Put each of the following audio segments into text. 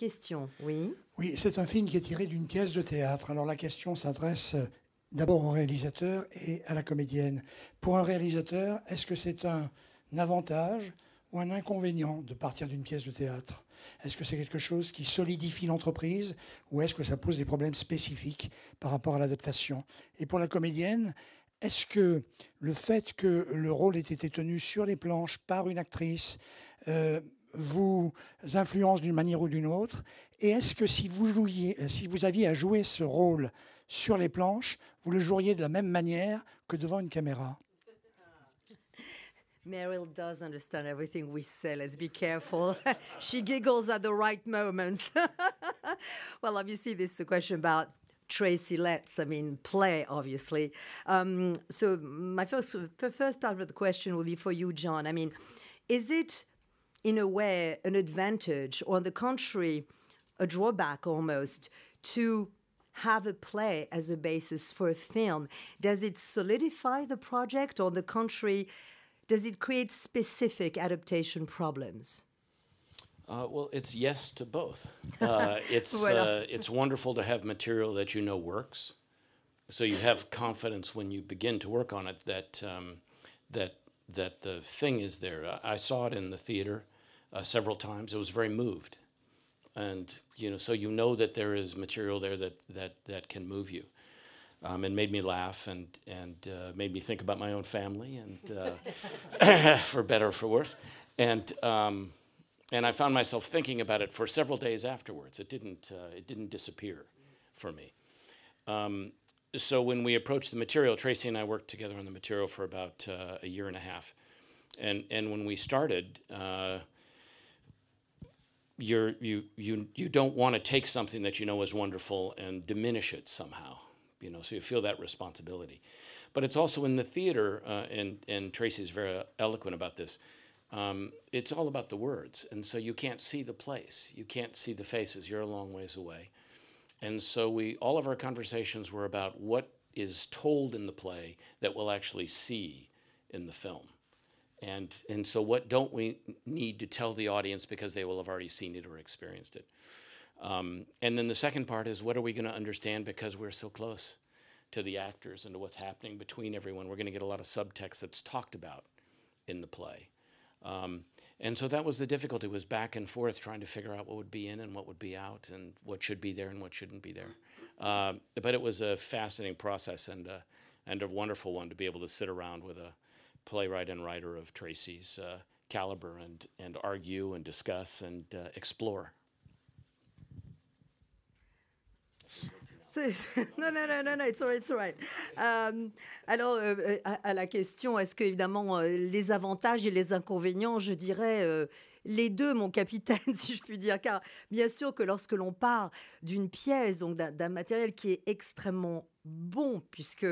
Question, oui. Oui, c'est un film qui est tiré d'une pièce de théâtre. Alors la question s'adresse euh, d'abord au réalisateur et à la comédienne. Pour un réalisateur, est-ce que c'est un avantage ou un inconvénient de partir d'une pièce de théâtre Est-ce que c'est quelque chose qui solidifie l'entreprise ou est-ce que ça pose des problèmes spécifiques par rapport à l'adaptation Et pour la comédienne, est-ce que le fait que le rôle ait été tenu sur les planches par une actrice, euh, vous influence d'une manière ou d'une autre Et est-ce que si vous, jouiez, si vous aviez à jouer ce rôle sur les planches, vous le joueriez de la même manière que devant une caméra Meryl does understand everything we say. Let's be careful. she giggles at the right moment. well, obviously, this is a question about Tracy Letts. I mean, play, obviously. Um, so, my first, the first part of the question will be for you, John. I mean, is it in a way, an advantage, or on the contrary, a drawback almost, to have a play as a basis for a film? Does it solidify the project, or on the contrary, does it create specific adaptation problems? Uh, well, it's yes to both. Uh, it's uh, it's wonderful to have material that you know works, so you have confidence when you begin to work on it that um, that that the thing is there. I saw it in the theater uh, several times. It was very moved, and you know, so you know that there is material there that that that can move you. Um, and made me laugh and and uh, made me think about my own family and uh, for better or for worse, and um, and I found myself thinking about it for several days afterwards. It didn't uh, it didn't disappear for me. Um, so when we approached the material, Tracy and I worked together on the material for about uh, a year and a half, and and when we started. Uh, you're, you, you, you don't want to take something that you know is wonderful and diminish it somehow. You know, so you feel that responsibility. But it's also in the theater, uh, and, and Tracy's very eloquent about this. Um, it's all about the words. And so you can't see the place. You can't see the faces. You're a long ways away. And so we, all of our conversations were about what is told in the play that we'll actually see in the film. And, and so, what don't we need to tell the audience because they will have already seen it or experienced it? Um, and then the second part is what are we going to understand because we're so close to the actors and to what's happening between everyone? We're going to get a lot of subtext that's talked about in the play. Um, and so that was the difficulty was back and forth trying to figure out what would be in and what would be out and what should be there and what shouldn't be there. Uh, but it was a fascinating process and a, and a wonderful one to be able to sit around with a playwright and writer of Tracy's uh, caliber and, and argue and discuss and uh, explore. non, non, non, non, non, it's all right, euh, alors, euh, euh, à, la question, est-ce que, évidemment, les avantages et les inconvénients, je dirais les deux, mon capitaine, si je puis dire. Car bien sûr que lorsque l'on part d'une pièce, donc d'un matériel qui est extrêmement bon, puisque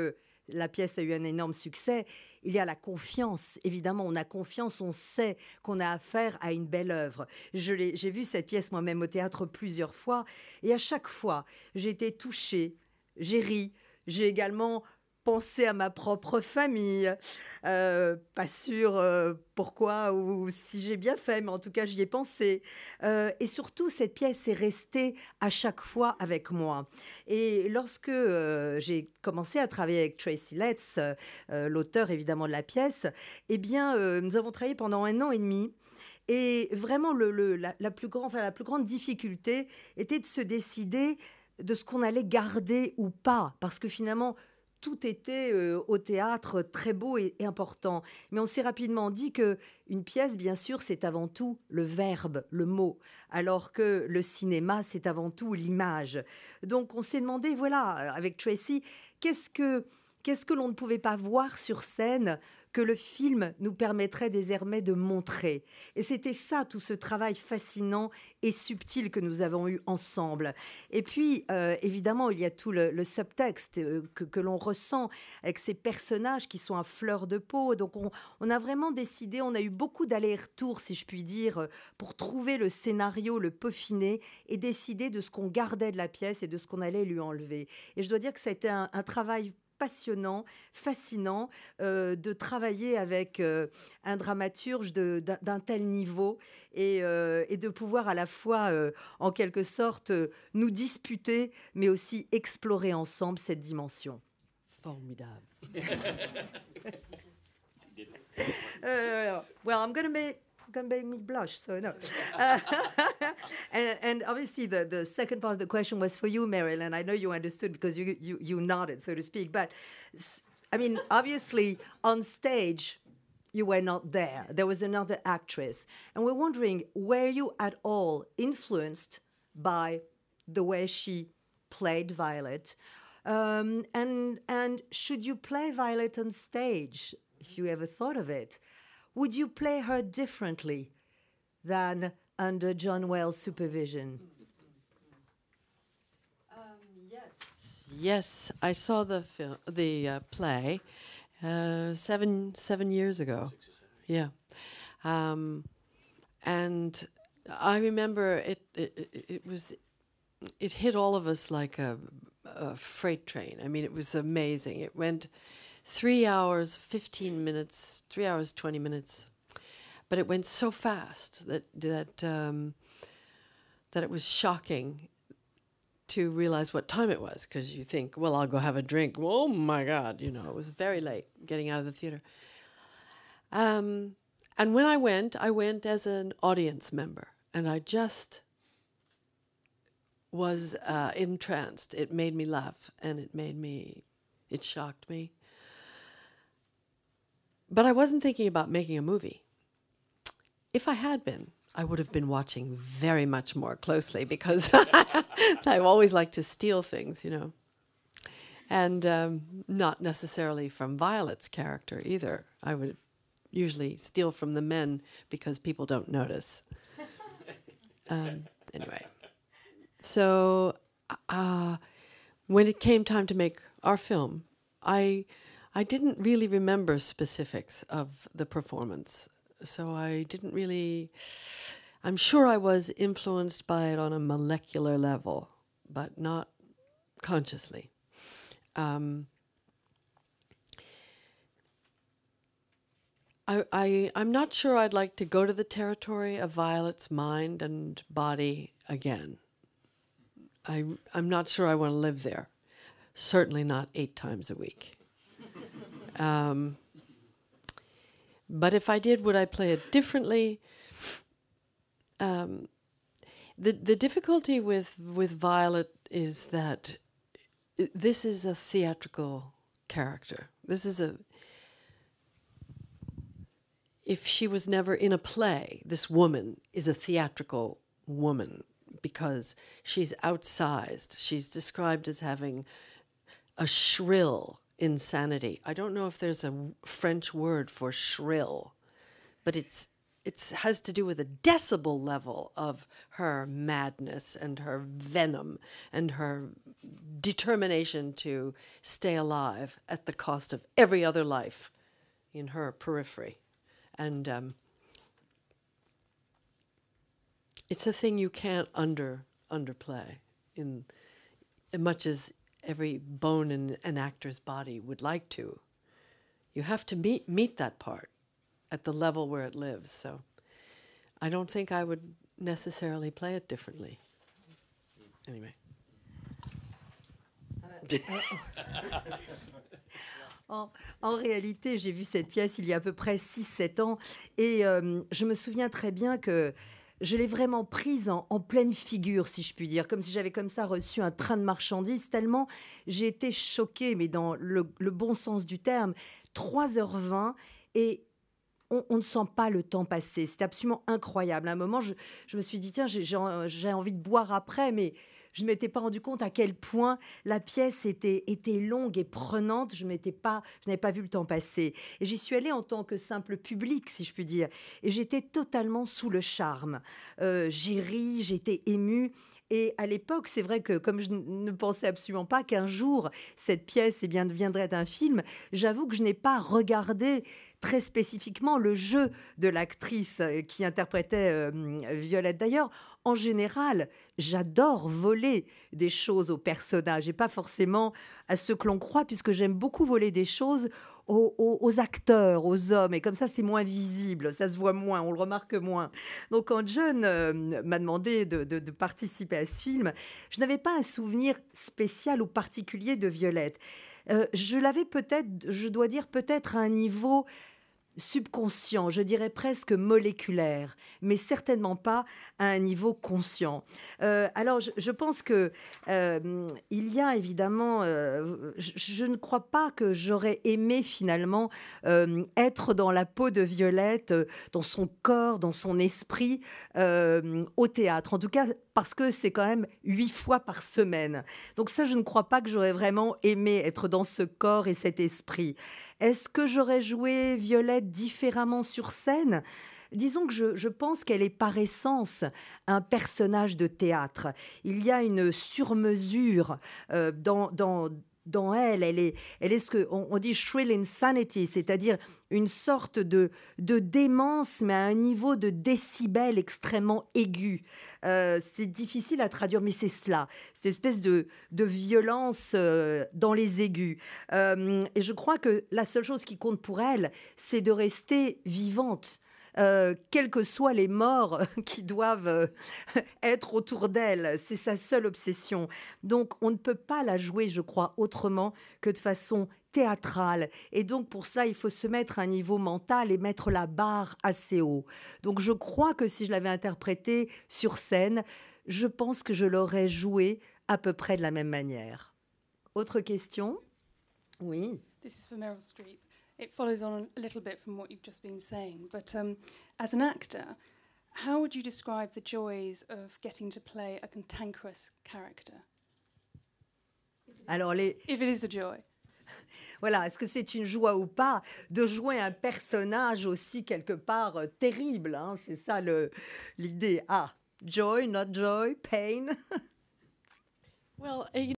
la pièce a eu un énorme succès, il y a la confiance. Évidemment, on a confiance, on sait qu'on a affaire à une belle œuvre. J'ai vu cette pièce moi-même au théâtre plusieurs fois, et à chaque fois, j'ai été touchée, j'ai ri, j'ai également penser à ma propre famille. Euh, pas sûr euh, pourquoi ou si j'ai bien fait, mais en tout cas, j'y ai pensé. Euh, et surtout, cette pièce est restée à chaque fois avec moi. Et lorsque j'ai commencé à travailler avec Tracy Letts, l'auteur évidemment de la pièce, eh bien, nous avons travaillé pendant un an et demi. Et vraiment, la, plus la plus grande difficulté était de se décider de ce qu'on allait garder ou pas. Parce que finalement, tout était euh, au théâtre très beau et, important. Mais on s'est rapidement dit que une pièce, bien sûr, c'est avant tout le verbe, le mot, alors que le cinéma, c'est avant tout l'image. Donc on s'est demandé, voilà, euh, avec Tracy, qu'est-ce qu'est-ce que l'on ne pouvait pas voir sur scène que le film nous permettrait désormais de montrer. Et c'était ça, tout ce travail fascinant et subtil que nous avons eu ensemble. Et puis, euh, évidemment, il y a tout le, subtexte euh, que, l'on ressent avec ces personnages qui sont à fleur de peau. Donc, on, a vraiment décidé, on a eu beaucoup d'allers-retours, si je puis dire, pour trouver le scénario, le peaufiner et décider de ce qu'on gardait de la pièce et de ce qu'on allait lui enlever. Et je dois dire que ça a été un, un travail passionnant, fascinant euh, de travailler avec euh, un dramaturge d'un tel niveau euh, et, de pouvoir à la fois, en quelque sorte, nous disputer, mais aussi explorer ensemble cette dimension. Formidable. well, can make me blush. So no. and, and, obviously, the, the second part of the question was for you, Meryl, and I know you understood because you you, you nodded, so to speak. But I mean, obviously, on stage, you were not there. There was another actress, and we're wondering were you at all influenced by the way she played Violet. Um, and and should you play Violet on stage? If you ever thought of it, would you play her differently than under John Wells' supervision? Um, yes. Yes, I saw the the uh, play uh, seven seven years ago. Six or seven. Yeah, um, and I remember it, it. It was it hit all of us like a, a freight train. I mean, it was amazing. It went three hours, 15 minutes, three hours, 20 minutes. But it went so fast that, that, um, that it was shocking to realize what time it was because you think, well, I'll go have a drink. Oh my God, you know, it was very late getting out of the theater. Um, and when I went, I went as an audience member and I just was uh, entranced. It made me laugh and it made me, it shocked me. But I wasn't thinking about making a movie. If I had been, I would have been watching very much more closely because I always like to steal things, you know. And um, not necessarily from Violet's character either. I would usually steal from the men because people don't notice. Um, anyway, so uh, when it came time to make our film, I I didn't really remember specifics of the performance, so I didn't really. I'm sure I was influenced by it on a molecular level, but not consciously. Um, I, I, I'm not sure I'd like to go to the territory of Violet's mind and body again. I, I'm not sure I want to live there. Certainly not eight times a week. Um, but if I did, would I play it differently? Um, the the difficulty with with Violet is that this is a theatrical character. This is a if she was never in a play, this woman is a theatrical woman because she's outsized. She's described as having a shrill insanity. I don't know if there's a French word for shrill, but it's it has to do with a decibel level of her madness and her venom and her determination to stay alive at the cost of every other life in her periphery. And um, it's a thing you can't under underplay in much as every bone in an actor's body would like to. You have to meet meet that part at the level where it lives. So I don't think I would necessarily play it differently. Anyway. En, en, réalité, j'ai vu cette pièce il y a à peu près 6-7 ans et euh, je me souviens très bien que je l'ai vraiment prise en, pleine figure, si je puis dire, comme si j'avais comme ça reçu un train de marchandises, tellement j'ai été choquée, mais dans le, bon sens du terme, 3h20 et... On, ne sent pas le temps passer. C'est absolument incroyable. À un moment, je, je me suis dit, tiens, j'ai envie de boire après, mais je ne m'étais pas rendu compte à quel point la pièce était, était longue et prenante. Je m'étais pas, je n'avais pas vu le temps passer. Et j'y suis allée en tant que simple public, si je puis dire. Et j'étais totalement sous le charme. Euh, j'ai ri, j'étais émue. Et à l'époque, c'est vrai que comme je ne pensais absolument pas qu'un jour cette pièce eh bien, deviendrait un film, j'avoue que je n'ai pas regardé très spécifiquement le jeu de l'actrice euh, qui interprétait euh, Violette. D'ailleurs, en général, j'adore voler des choses aux personnages et pas forcément à ce que l'on croit, puisque j'aime beaucoup voler des choses aux, acteurs, aux hommes. Et comme ça, c'est moins visible, ça se voit moins, on le remarque moins. Donc quand John euh, m'a demandé de, participer à ce film, je n'avais pas un souvenir spécial ou particulier de Violette. Euh, je l'avais peut-être, je dois dire peut-être à un niveau subconscient, je dirais presque moléculaire, mais certainement pas à un niveau conscient. Euh, alors, je, pense que euh, il y a évidemment, euh, je, je, ne crois pas que j'aurais aimé finalement être dans la peau de Violette, dans son corps, dans son esprit, au théâtre. En tout cas, parce que c'est quand même huit fois par semaine. Donc ça, je ne crois pas que j'aurais vraiment aimé être dans ce corps et cet esprit. Est-ce que j'aurais joué Violette différemment sur scène Disons que je, pense qu'elle est par essence un personnage de théâtre. Il y a une surmesure euh, dans, dans elle. Elle est, elle est ce que on, dit shrill insanity, c'est-à-dire une sorte de, de démence, mais à un niveau de décibels extrêmement aigu. Euh, c'est difficile à traduire, mais c'est cela, cette espèce de, violence euh, dans les aigus. Euh, et je crois que la seule chose qui compte pour elle, c'est de rester vivante. Euh, quels que soient les morts qui doivent euh, être autour d'elle. C'est sa seule obsession. Donc on ne peut pas la jouer, je crois, autrement que de façon théâtrale. Et donc pour cela, il faut se mettre à un niveau mental et mettre la barre assez haut. Donc je crois que si je l'avais interprétée sur scène, je pense que je l'aurais jouée à peu près de la même manière. Autre question Oui. It follows on a little bit from what you've just been saying, but um, as an actor, how would you describe the joys of getting to play a cantankerous character? Alors les If it is a joy. Voilà, est-ce que c'est une joie ou pas de jouer un personnage aussi quelque part euh, terrible hein? C'est ça l'idée. Ah, joy, not joy, pain. well,